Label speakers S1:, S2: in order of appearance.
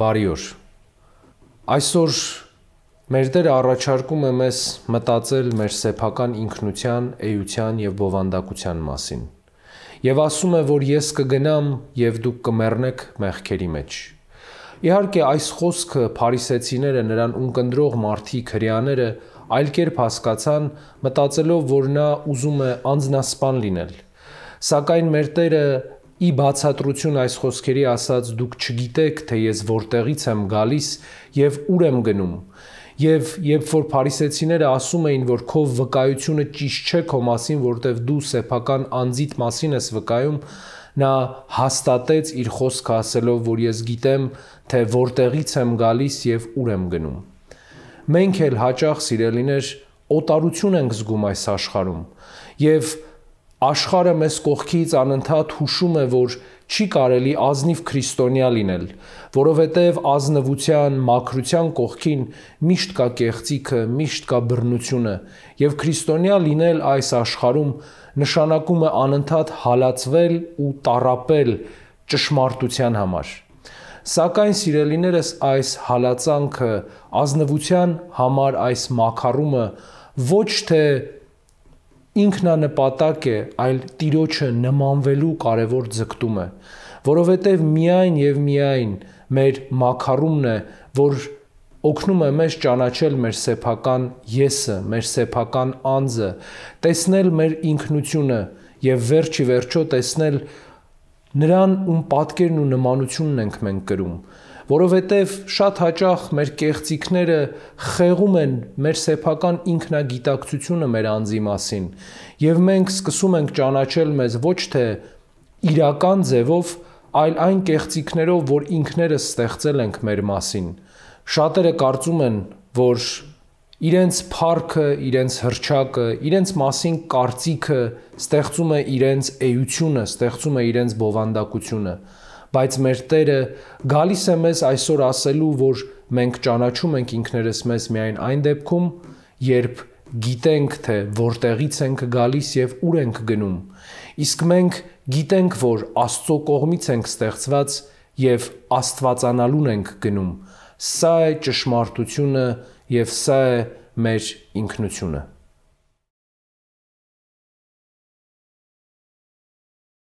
S1: Բարի օր։ Այսօր մեր դերը առաջարկում է մեզ մտածել մեր սեփական ինքնության, էության եւ բովանդակության մասին։ Եվ ասում է, որ ես կգնամ եւ դուք կմեռնեք մեղքերի մեջ։ Իհարկե, այս խոսքը փարիսեցիները նրան ունկնդրող մարդիկ հрьяաները այլ կերպ հասկացան, մտածելով, որ նա ուզում է անznասպան լինել։ Սակայն մեր Տերը ի բացատրություն այս խոսքերի ասած դուք չգիտեք, թե ես որտեղից եմ գալիս եւ ուր եմ գնում։ Եվ երբ որ փարիսեցիները ասում էին, որ քո վկայությունը ճիշտ չէ քո մասին, որտեվ դու սեփական անձիդ մասին ես վկայում, նա հաստատեց իր խոսքը ասելով, որ ես գիտեմ, թե որտեղից եմ գալիս եւ ուր եմ գնում։ Մենք էլ հաճախ սիրելիներ օտարություն ենք զգում այս աշխարհում եւ աշխարհը մեզ կողքից անընդհատ հուշում է, որ չի կարելի ազնիվ քրիստոնյա լինել, որովհետև ազնվության, մաքրության կողքին միշտ կա կեղծիքը, միշտ կա բռնությունը, եւ քրիստոնյա լինել այս աշխարհում նշանակում է անընդհատ հալածվել ու տարապել ճշմարտության համար։ Սակայն սիրելիներս այս հալածանքը ազնվության համար այս մակարումը ոչ թե ինքնանպատակ է, այլ Տիրոջը նմանվելու կարևոր ձգտում է, որովհետև միայն եւ միայն մեր մակարումն է, որ օգնում է մեզ ճանաչել մեր սեփական եսը, մեր սեփական անձը, տեսնել մեր ինքնությունը եւ վերջ ի վերջո տեսնել նրան, ում պատկերն ու նմանությունն ենք մենք կրում որովհետև շատ հաճախ մեր կեղծիքները խեղում են մեր սեփական ինքնագիտակցությունը մեր անձի մասին եւ մենք սկսում ենք ճանաչել մեզ ոչ թե իրական ձևով, այլ այն կեղծիքներով, որ ինքներս ստեղծել ենք մեր մասին։ Շատերը կարծում են, որ իրենց փառքը, իրենց հրճակը, իրենց մասին կարծիքը ստեղծում է իրենց էությունը, ստեղծում է իրենց բովանդակությունը բայց մեր Տերը գալիս է մեզ այսօր ասելու, որ մենք ճանաչում ենք ինքներս մեզ միայն այն դեպքում, երբ գիտենք թե որտեղից ենք գալիս եւ ուր ենք գնում։ Իսկ մենք գիտենք, որ Աստծո կողմից ենք ստեղծված եւ Աստվածանալուն ենք գնում։ Սա է ճշմարտությունը եւ սա է մեր ինքնությունը։